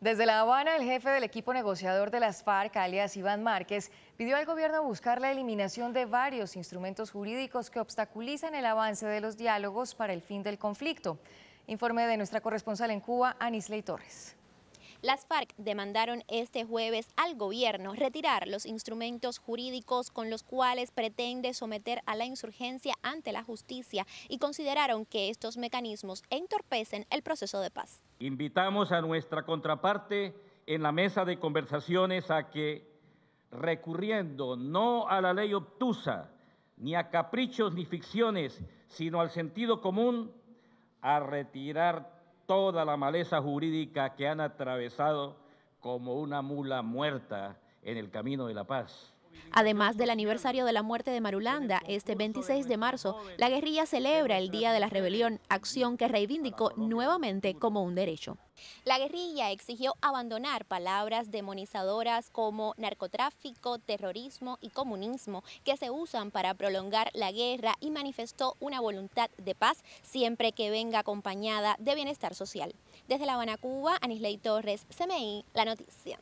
Desde La Habana, el jefe del equipo negociador de las FARC, alias Iván Márquez, pidió al gobierno buscar la eliminación de varios instrumentos jurídicos que obstaculizan el avance de los diálogos para el fin del conflicto. Informe de nuestra corresponsal en Cuba, Anisley Torres. Las FARC demandaron este jueves al gobierno retirar los instrumentos jurídicos con los cuales pretende someter a la insurgencia ante la justicia y consideraron que estos mecanismos entorpecen el proceso de paz. Invitamos a nuestra contraparte en la mesa de conversaciones a que, recurriendo no a la ley obtusa, ni a caprichos ni ficciones, sino al sentido común, a retirar toda la maleza jurídica que han atravesado como una mula muerta en el camino de la paz. Además del aniversario de la muerte de Marulanda, este 26 de marzo, la guerrilla celebra el Día de la Rebelión, acción que reivindicó nuevamente como un derecho. La guerrilla exigió abandonar palabras demonizadoras como narcotráfico, terrorismo y comunismo que se usan para prolongar la guerra y manifestó una voluntad de paz siempre que venga acompañada de bienestar social. Desde La Habana, Cuba, Anisley Torres, CMI, La Noticia.